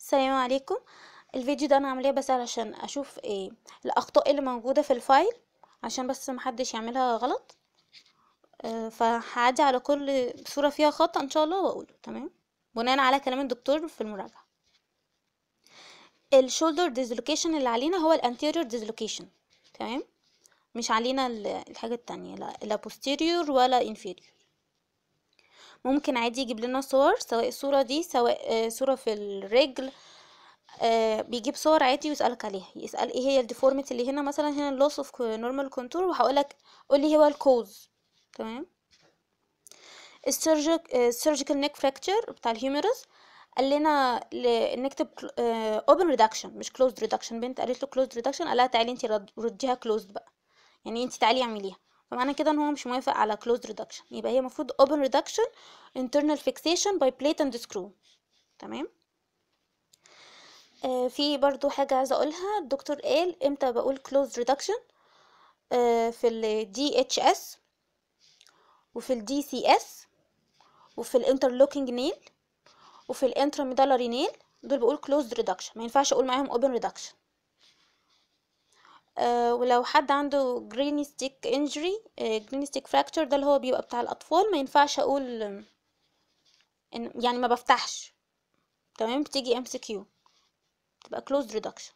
السلام عليكم الفيديو ده انا عاملاه بس علشان اشوف ايه الاخطاء اللي موجوده في الفايل عشان بس محدش يعملها غلط آه، فهعدي على كل صوره فيها خطا ان شاء الله واقوله تمام بناء على كلام الدكتور في المراجعه الشولدر ديسلوكيشن اللي علينا هو الانتيريور ديسلوكيشن تمام مش علينا الحاجه التانية لا لا posterior ولا inferior ممكن عادي يجيب لنا صور سواء الصورة دي سواء آه، صورة في الرجل آه، بيجيب صور عادي ويسألك عليها يسأل ايه هي الديفورمت اللي هنا مثلا هنا اللوس اوف نورمال كونتور وهقولك قولي هو الكوز تمام السيرجيكال نيك فراكتشر بتاع الهيوميروس قال لنا نكتب اوبن ريدكشن مش كلوزد ريدكشن بنت قالت له كلوزد ريدكشن قال لها تعالي انت رديها كلوزد بقى يعني انت تعالي اعمليها فمعنى كده ان هو مش موافق على closed reduction يبقى هي المفروض open reduction internal fixation by plate and screw تمام آه في برضو حاجة عايزة اقولها الدكتور قال امتى بقول closed reduction آه في ال DHS وفي ال DCS وفي ال interlocking nail وفي ال intramedullary nail دول بقول closed reduction ما ينفعش اقول معاهم open reduction آه، ولو حد عنده جريني ستيك انجري جريني ستيك فراكتشر ده اللي هو بيبقى بتاع الاطفال ما ينفعش اقول إن يعني ما بفتحش تمام بتيجي ام سي كيو تبقى كلوز ريدكشن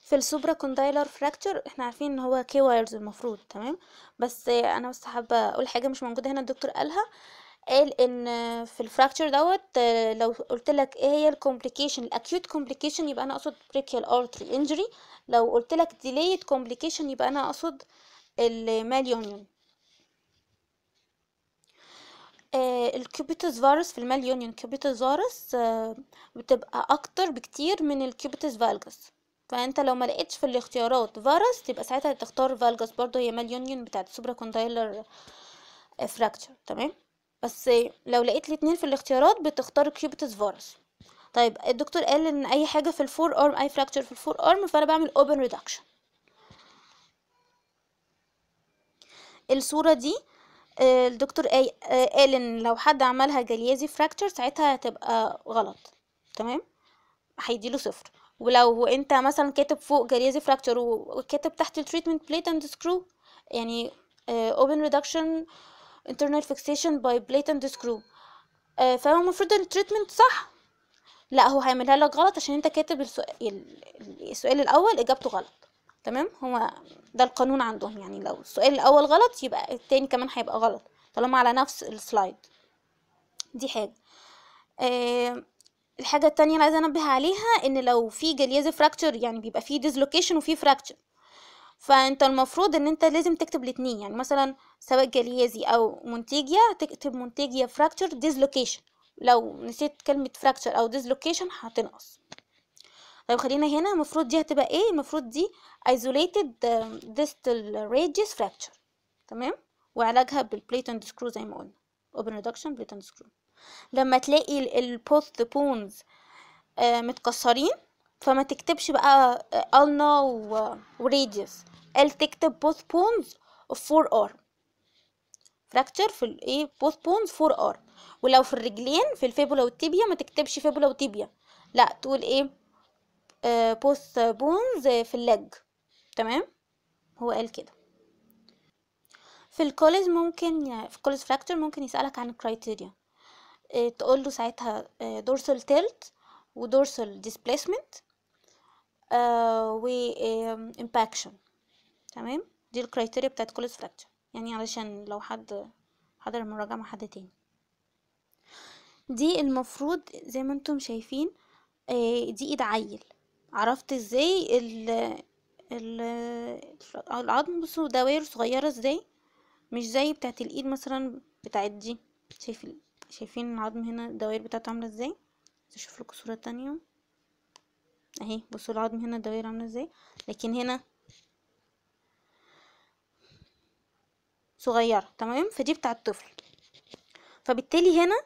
في السوبرا كوندايلر فراكتشر احنا عارفين ان هو كي وايرز المفروض تمام بس انا بس حابه اقول حاجه مش موجوده هنا الدكتور قالها قال ان في الفراكتشر دوت آه، لو قلت لك ايه هي الكومبليكيشن الاكيوت كومبليكيشن يبقى انا اقصد بريكيال ارتري انجري لو قلت لك ديليت كومبليكيشن يبقى انا اقصد الماليونيون آه الكيوبيتوس فارس في الماليونيون كيوبيتوس فارس آه بتبقى اكتر بكتير من الكوبيتس فالجس فانت لو ما لقيتش في الاختيارات فارس تبقى ساعتها تختار فالجس برضو هي ماليونيون بتاعت سوبرا كوندايلر فراكتشر تمام بس لو لقيت اتنين في الاختيارات بتختار كيوبيتس فارس طيب الدكتور قال ان اي حاجه في الفور ارم اي فراكتشر في الفور ارم فانا بعمل اوبن ريدكشن الصوره دي آه، الدكتور آه، قال ان لو حد عملها جليازي فراكتشر ساعتها هتبقى غلط تمام هيديله صفر ولو انت مثلا كاتب فوق جليازي فراكتشر وكاتب تحت التريتمنت بليت اند سكرو يعني اوبن آه، ريدكشن internal fixation by blatant screw آه فهو المفروض ان التريتمنت صح لا هو هيعملها لك غلط عشان انت كاتب السؤال السؤال الاول اجابته غلط تمام هو ده القانون عندهم يعني لو السؤال الاول غلط يبقى التاني كمان هيبقى غلط طالما على نفس السلايد دي حاجه آه الحاجه التانية اللي عايزه انبه عليها ان لو في جليزي فراكتشر يعني بيبقى فيه ديزلوكيشن وفي فراكتشر فانت المفروض ان انت لازم تكتب الاتنين يعني مثلا سواء جليازي او مونتيجيا تكتب مونتيجيا فراكتشر ديسلوكيشن لو نسيت كلمة فراكتشر او ديسلوكيشن هتنقص طيب خلينا هنا المفروض دي هتبقى ايه المفروض دي isolated distal radius fracture تمام وعلاجها بالبليت اند سكرو زي ما قلنا open reduction بليت اند سكرو لما تلاقي البوست بونز آه، متكسرين فما تكتبش بقى النا آه، وريديوس قال تكتب both bones of forearm فراكتشر في الايه both bones arm ولو في الرجلين في الفيبولا والتيبيا ما تكتبش فيبولا وتيبيا لا تقول ايه بوث آه، bones في اللج تمام هو قال كده في الكوليز ممكن في الكوليز فراكتشر ممكن يسألك عن الكرايتيريا آه، تقول له ساعتها آه، tilt و ودورسال displacement و امباكشن تمام دي الكريتيريا بتاعت كل ستراكشر يعني علشان لو حد حضر المراجعة مع حد تاني دي المفروض زي ما انتم شايفين آه، دي ايد عيل عرفت ازاي ال ال العظم بصوا دوائر صغيرة ازاي مش زي بتاعت الايد مثلا بتاعت دي شايفين شايفين العظم هنا الدوائر بتاعته عاملة ازاي اشوف لكم صورة تانية اهي بصوا العظم هنا الدوائر عاملة ازاي لكن هنا صغيرة تمام فدي بتاع الطفل فبالتالي هنا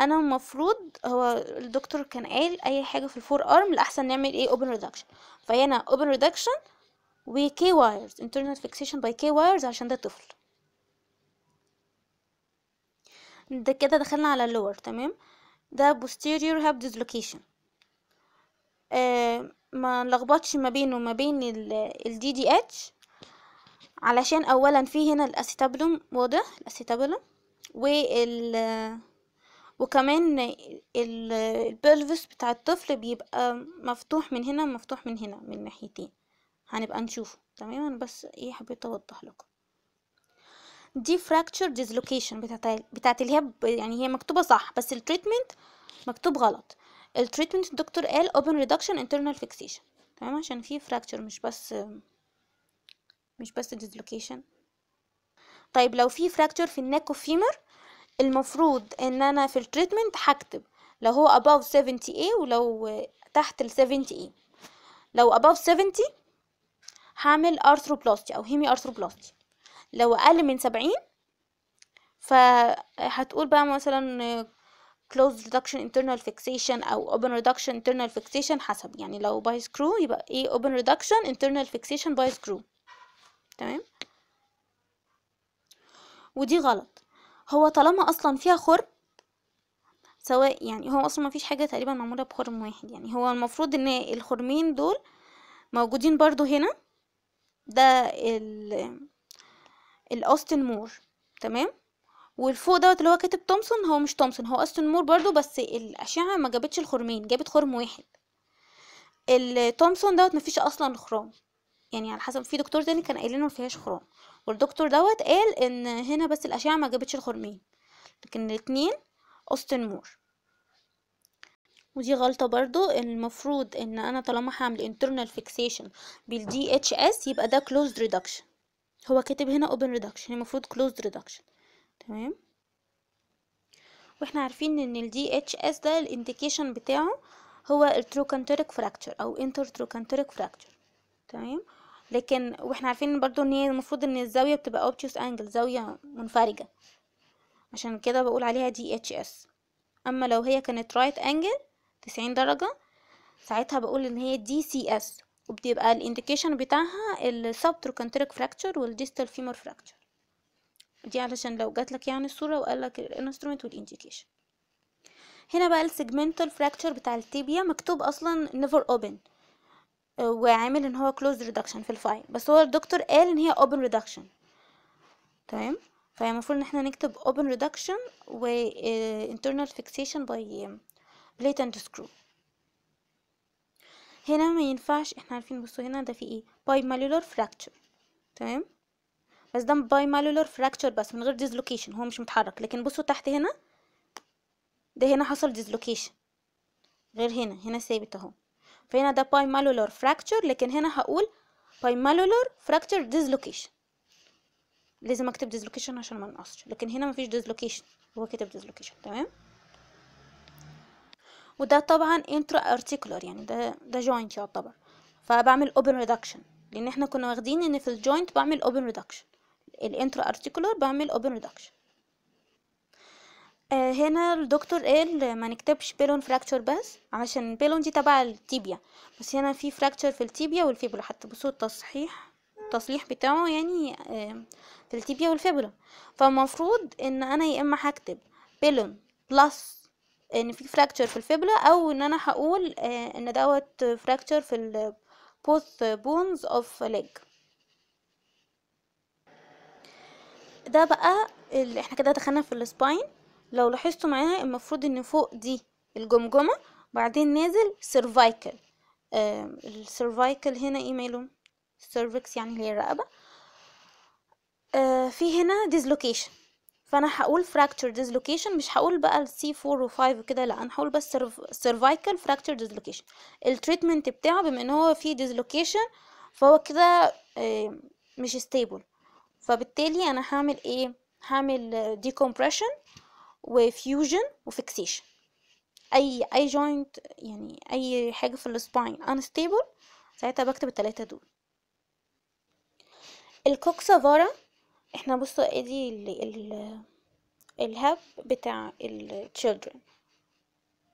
انا المفروض هو الدكتور كان قال اي حاجه في الفور ارم الاحسن نعمل ايه اوبن ريدكشن فهنا اوبن ريدكشن كي وايرز internal فيكسيشن باي كي وايرز عشان ده طفل ده كده دخلنا على اللور تمام ده posterior hip dislocation آه ما نلخبطش ما بينه وما بين ال DDH علشان اولا في هنا الاسيتابلوم واضح الاسيتابلوم وال وكمان البلفس بتاع الطفل بيبقى مفتوح من هنا ومفتوح من هنا من ناحيتين هنبقى نشوفه تماما بس ايه حبيت اوضح لكم دي فراكتشر ديزلوكيشن بتاعت بتاعت يعني هي مكتوبه صح بس التريتمنت مكتوب غلط التريتمنت الدكتور قال open reduction internal fixation تمام عشان في فراكتشر مش بس مش بس ديسلوكيشن طيب لو في فراكتشر في النك اوف فيمر المفروض ان انا في التريتمنت هكتب لو هو above 70 a ولو تحت ال 70 a لو above 70 هعمل arthroplasty او هيمي arthroplasty لو اقل من 70 فهتقول بقى مثلا closed reduction internal fixation او open reduction internal fixation حسب يعني لو by screw يبقى ايه open reduction internal fixation by screw تمام ودي غلط هو طالما اصلا فيها خرم سواء يعني هو اصلا مفيش حاجه تقريبا معموله بخرم واحد يعني هو المفروض ان الخرمين دول موجودين برضو هنا ده ال الاوستن مور تمام والفوق دوت اللي هو كاتب تومسون هو مش تومسون هو اوستن مور برضو بس الاشعه ما جابتش الخرمين جابت خرم واحد التومسون دوت مفيش اصلا خرام يعني على حسب في دكتور تاني كان قايل لنا ما فيهاش خرام والدكتور دوت قال ان هنا بس الاشعه ما جابتش الخرمين لكن الاثنين مور ودي غلطه برضو المفروض ان انا طالما هعمل internal fixation بالدي اتش اس يبقى ده closed reduction هو كاتب هنا open reduction يعني المفروض closed reduction تمام واحنا عارفين ان الدي اتش اس ده الانديكيشن بتاعه هو التروكانتريك فراكتشر او انتر تروكانتريك فراكتشر تمام لكن واحنا عارفين برضو ان هي المفروض ان الزاويه بتبقى اوبتيوس انجل زاويه منفرجه عشان كده بقول عليها دي اتش اس اما لو هي كانت رايت انجل تسعين درجه ساعتها بقول ان هي دي سي اس وبتبقى الانديكيشن بتاعها السبتروكانتريك فراكتشر والديستال فيمور فراكتشر دي علشان لو جاتلك يعني الصوره وقالك الانسترومنت والانديكيشن هنا بقى السيجمنتال فراكتشر بتاع التيبيا مكتوب اصلا نيفر اوبن وعامل ان هو كلوز ريدكشن في الفاين بس هو الدكتور قال ان هي اوبن ريدكشن تمام فهي المفروض ان احنا نكتب open reduction و آه، internal fixation by latent screw هنا ما ينفعش احنا عارفين بصوا هنا ده في ايه باي fracture تمام بس ده باي fracture بس من غير dislocation هو مش متحرك لكن بصوا تحت هنا ده هنا حصل dislocation غير هنا هنا ثابت اهو فهنا ده بالمالولار فراكتشر لكن هنا هقول بالمالولار فراكتشر ديزلوكيشن لازم اكتب ديزلوكيشن عشان ما نقصش لكن هنا مفيش ديزلوكيشن هو كتب ديزلوكيشن تمام وده طبعا انترا ارتيكولار يعني ده ده جوينت يعتبر فبعمل اوبن ريدكشن لان احنا كنا واخدين ان في الجوينت بعمل اوبن ريدكشن الانترا ارتيكولار بعمل اوبن ريدكشن آه، هنا الدكتور قال ما نكتبش بيلون فراكتشر بس علشان البيلون دي تبع التيبيا بس هنا في فراكتشر في التيبيا والفيبولا حتى بصوا التصحيح التصليح بتاعه يعني آه، في التيبيا والفيبولا فالمفروض ان انا يا اما هكتب بيلون بلس ان في فراكتشر في الفيبولا او ان انا هقول آه، ان دوت فراكتشر في البوث بونز اوف ليج ده بقى اللي احنا كده دخلنا في السباين لو لاحظتوا معايا المفروض ان فوق دي الجمجمه بعدين نازل سيرفايكل آه السيرفايكل هنا ايه ماله سيرفكس يعني اللي هي الرقبه آه في هنا ديزلوكيشن فانا هقول فراكتشر ديزلوكيشن مش هقول بقى السي 4 و5 وكده لا انا هقول بس سيرفايكل فراكتشر ديزلوكيشن التريتمنت بتاعه بما ان هو فيه ديزلوكيشن فهو كده مش ستيبل فبالتالي انا هعمل ايه هعمل ديكومبريشن وفيوجن وفيكسيشن اي اي جوينت يعني اي حاجه في السباين انستيبل ساعتها بكتب التلاته دول فارا احنا بصوا ادي ال ال الهب بتاع التشيلدرن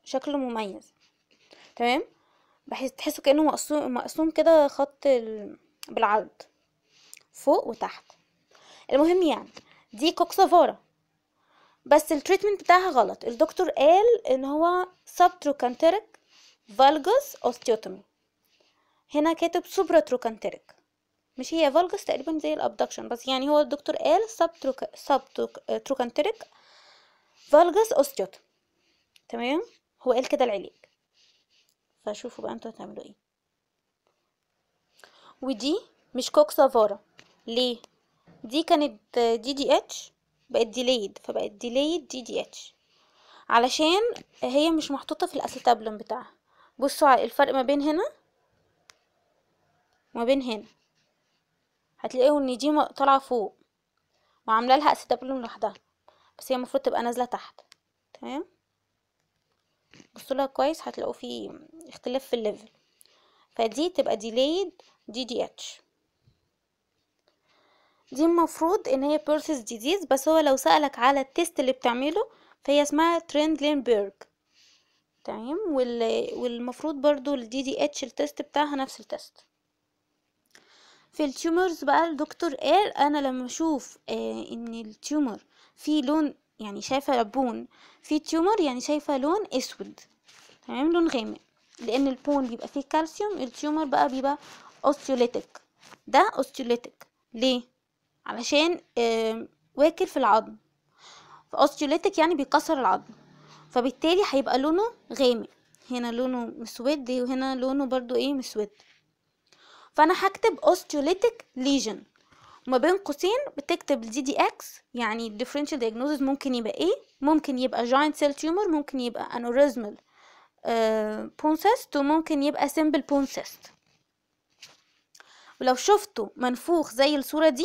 شكله مميز تمام بحس تحسه كانه مقسوم مقسوم كده خط بالعرض فوق وتحت المهم يعني دي كوكسافارا بس التريتمنت بتاعها غلط الدكتور قال ان هو سبتروكانتريك فالجوس اوستيوتومي هنا كاتب سوبراتروكانتريك مش هي فالجوس تقريبا زي الابدكشن بس يعني هو الدكتور قال سبتروك سبتروكانتريك فالجوس اوستيوتومي تمام هو قال كده العلاج فشوفوا بقى انتوا هتعملوا ايه ودي مش كوكسافارا ليه دي كانت دي دي اتش بقت ديليد فبقت ديليد دي دي اتش علشان هي مش محطوطة في الاسيتابلون بتاعها بصوا على الفرق ما بين هنا وما بين هنا هتلاقيه ان دي طالعة فوق وعاملة لها اسيتابلون لوحدها بس هي المفروض تبقى نازلة تحت تمام بصوا لها كويس هتلاقوا في اختلاف في الليفل فدي تبقى ديليد دي دي اتش دي المفروض ان هي بيرسس ديزيز بس هو لو سألك على التيست اللي بتعمله فهي اسمها تريندلينبرج تمام والمفروض برضو الدي دي اتش التيست بتاعها نفس التيست في التيومرز بقى الدكتور قال انا لما اشوف آه ان التيومر فيه لون يعني شايفه بون في تيومر يعني شايفه لون اسود تمام لون غامق لان البون بيبقى فيه كالسيوم التيومر بقى بيبقى اوستيوليتك ده اوستيوليتك ليه علشان آه، واكل في العظم فاوستيوليتك يعني بيكسر العظم فبالتالي هيبقى لونه غامق هنا لونه مسود وهنا لونه برضو ايه مسود فانا هكتب اوستيوليتك ليجن وما بين قوسين بتكتب الدي دي اكس يعني الديفرنشال دايجنوزز ممكن يبقى ايه ممكن يبقى جاينت سيل تيومر ممكن يبقى انوريزمال آه، بونسست وممكن يبقى سيمبل بونسست ولو شفته منفوخ زي الصورة دي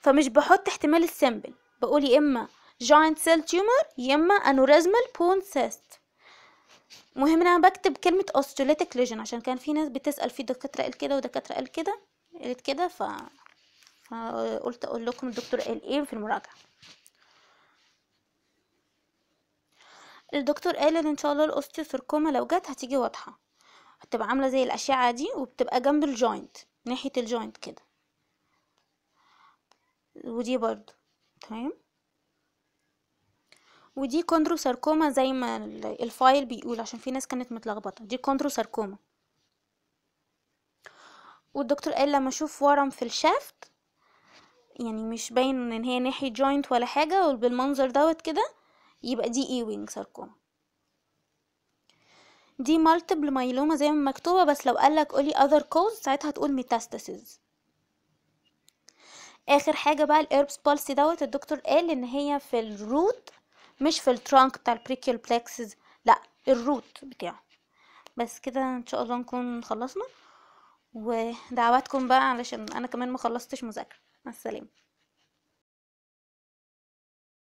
فمش بحط احتمال السمبل بقول يا اما جاينت سيل تيومر يا اما انوريزمال بون سيست مهم ان انا بكتب كلمه osteolytic ليجن عشان كان في ناس بتسال في دكاتره قال كده ودكاتره قال كده قالت كده ف قلت اقول لكم الدكتور قال ايه في المراجعه الدكتور قال ان ان شاء الله الاوستيوساركوما لو جت هتيجي واضحه هتبقى عامله زي الاشعه دي وبتبقى جنب الجوينت ناحيه الجوينت كده ودي برضو تمام ودي كوندرو ساركوما زي ما الفايل بيقول عشان في ناس كانت متلخبطه دي كوندرو ساركوما والدكتور قال لما اشوف ورم في الشافت يعني مش باين ان هي ناحية جوينت ولا حاجة وبالمنظر دوت كده يبقى دي اي وينج ساركوما دي مالتيبل مايلوما زي ما مكتوبة بس لو قالك قولي other cause ساعتها هتقول ميتاستاسيز اخر حاجه بقى الايربس بولسي دوت الدكتور قال ان هي في الروت مش في الترانك بتاع البريكيال بلكسز لا الروت بتاعه بس كده ان شاء الله نكون خلصنا ودعواتكم بقى علشان انا كمان ما خلصتش مذاكره مع السلامه